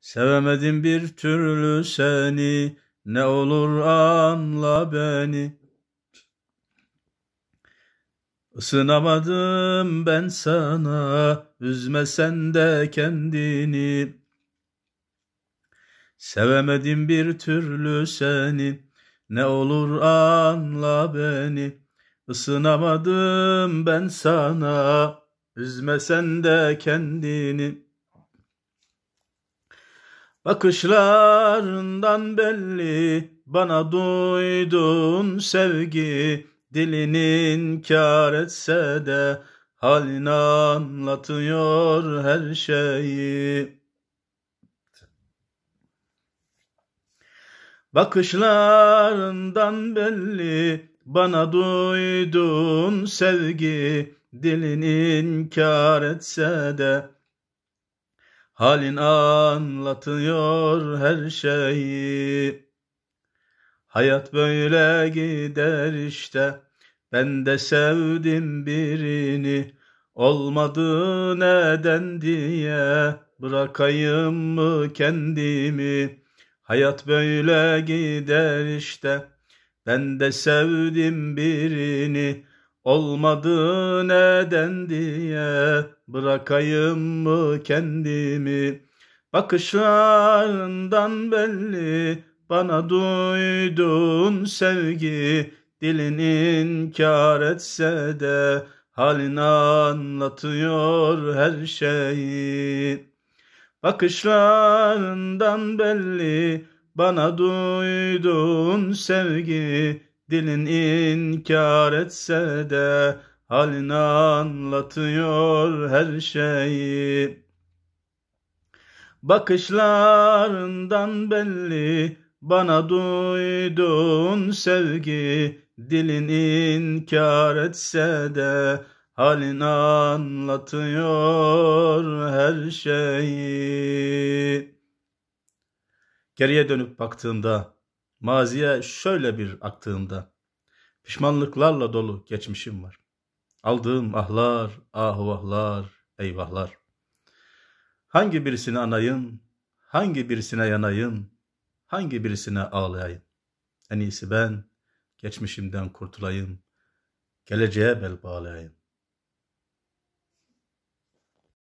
Sevemedim bir türlü seni, ne olur anla beni. Isınamadım ben sana, üzme sen de kendini. Sevemedim bir türlü seni, ne olur anla beni. Isınamadım ben sana, üzme sen de kendini. Bakışlarından belli bana duydun sevgi Dilinin kar etse de halin anlatıyor her şeyi Bakışlarından belli bana duydun sevgi Dilinin kar etse de Halin anlatıyor her şeyi. Hayat böyle gider işte. Ben de sevdim birini. Olmadı neden diye bırakayım mı kendimi? Hayat böyle gider işte. Ben de sevdim birini. Olmadı neden diye bırakayım mı kendimi? Bakışlarından belli bana duyduğun sevgi dilinin inkar etse de halin anlatıyor her şeyi. Bakışlarından belli bana duyduğun sevgi Dilin inkar etse de halin anlatıyor her şeyi. Bakışlarından belli bana duyduğun sevgi dilin inkar etse de halin anlatıyor her şeyi. Geriye dönüp baktığımda Maziye şöyle bir aktığımda pişmanlıklarla dolu geçmişim var. Aldığım ahlar, ahvahlar, eyvahlar. Hangi birisine anayım, hangi birisine yanayım, hangi birisine ağlayayım? En iyisi ben geçmişimden kurtulayım, geleceğe bel bağlayayım.